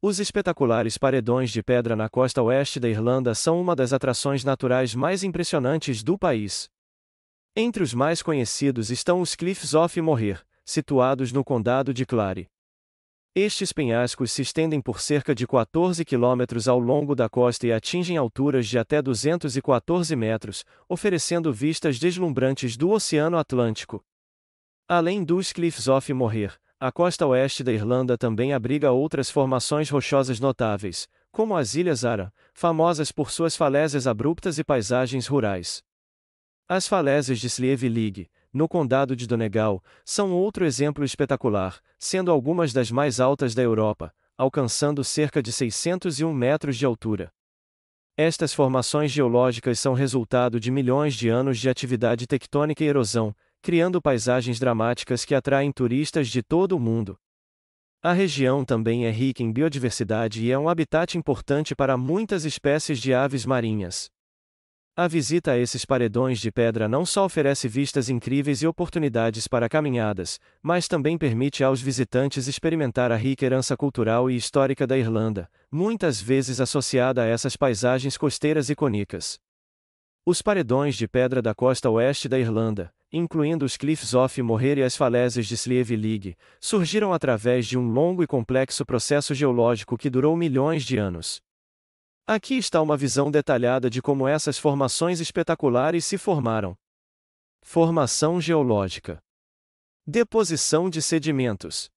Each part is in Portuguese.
Os espetaculares paredões de pedra na costa oeste da Irlanda são uma das atrações naturais mais impressionantes do país. Entre os mais conhecidos estão os Cliffs of Moher, situados no condado de Clare. Estes penhascos se estendem por cerca de 14 quilômetros ao longo da costa e atingem alturas de até 214 metros, oferecendo vistas deslumbrantes do Oceano Atlântico. Além dos Cliffs of Moher, a costa oeste da Irlanda também abriga outras formações rochosas notáveis, como as Ilhas Ara, famosas por suas falésias abruptas e paisagens rurais. As falésias de Slieve League, no condado de Donegal, são outro exemplo espetacular, sendo algumas das mais altas da Europa, alcançando cerca de 601 metros de altura. Estas formações geológicas são resultado de milhões de anos de atividade tectônica e erosão, criando paisagens dramáticas que atraem turistas de todo o mundo. A região também é rica em biodiversidade e é um habitat importante para muitas espécies de aves marinhas. A visita a esses paredões de pedra não só oferece vistas incríveis e oportunidades para caminhadas, mas também permite aos visitantes experimentar a rica herança cultural e histórica da Irlanda, muitas vezes associada a essas paisagens costeiras icônicas. Os paredões de pedra da costa oeste da Irlanda, incluindo os Cliffs of Moher e as falésias de Slieve League, surgiram através de um longo e complexo processo geológico que durou milhões de anos. Aqui está uma visão detalhada de como essas formações espetaculares se formaram. Formação geológica. Deposição de sedimentos.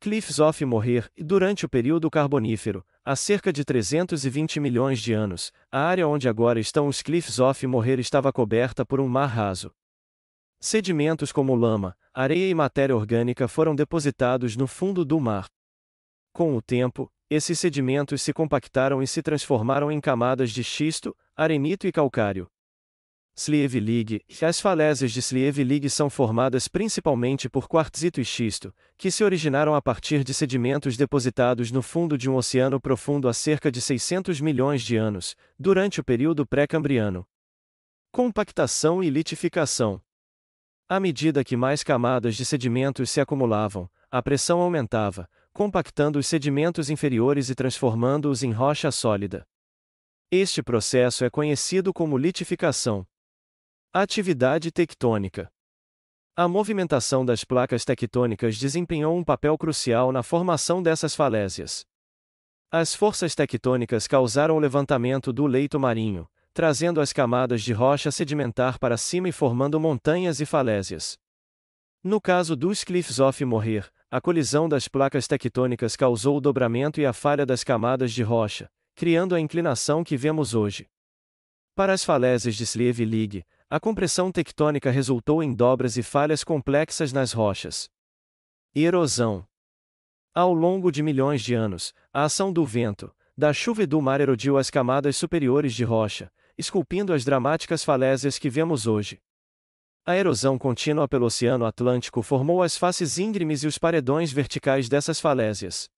Cliffs of Moher, durante o período carbonífero, há cerca de 320 milhões de anos, a área onde agora estão os Cliffs of Moher estava coberta por um mar raso. Sedimentos como lama, areia e matéria orgânica foram depositados no fundo do mar. Com o tempo, esses sedimentos se compactaram e se transformaram em camadas de xisto, arenito e calcário. Slievelig e as falésias de Slievelig são formadas principalmente por quartzito e xisto, que se originaram a partir de sedimentos depositados no fundo de um oceano profundo há cerca de 600 milhões de anos, durante o período pré-cambriano. Compactação e litificação à medida que mais camadas de sedimentos se acumulavam, a pressão aumentava, compactando os sedimentos inferiores e transformando-os em rocha sólida. Este processo é conhecido como litificação. Atividade tectônica. A movimentação das placas tectônicas desempenhou um papel crucial na formação dessas falésias. As forças tectônicas causaram o levantamento do leito marinho, trazendo as camadas de rocha sedimentar para cima e formando montanhas e falésias. No caso dos Cliffs of Morrer, a colisão das placas tectônicas causou o dobramento e a falha das camadas de rocha, criando a inclinação que vemos hoje. Para as falésias de Slieve League, a compressão tectônica resultou em dobras e falhas complexas nas rochas. Erosão. Ao longo de milhões de anos, a ação do vento, da chuva e do mar erodiu as camadas superiores de rocha, esculpindo as dramáticas falésias que vemos hoje. A erosão contínua pelo Oceano Atlântico formou as faces íngremes e os paredões verticais dessas falésias.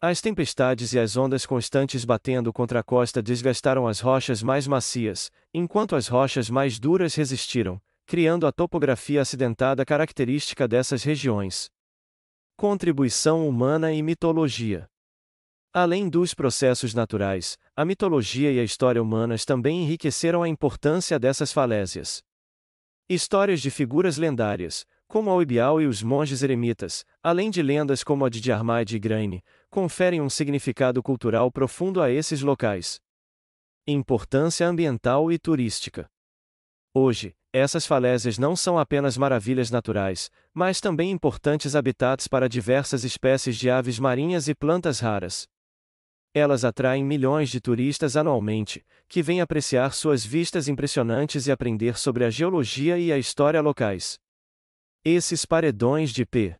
As tempestades e as ondas constantes batendo contra a costa desgastaram as rochas mais macias, enquanto as rochas mais duras resistiram, criando a topografia acidentada característica dessas regiões. Contribuição humana e mitologia. Além dos processos naturais, a mitologia e a história humanas também enriqueceram a importância dessas falésias. Histórias de figuras lendárias, como Oibial e os monges eremitas, além de lendas como a de Diarmid e Graine, conferem um significado cultural profundo a esses locais. Importância ambiental e turística. Hoje, essas falésias não são apenas maravilhas naturais, mas também importantes habitats para diversas espécies de aves marinhas e plantas raras. Elas atraem milhões de turistas anualmente, que vêm apreciar suas vistas impressionantes e aprender sobre a geologia e a história locais. Esses paredões de P.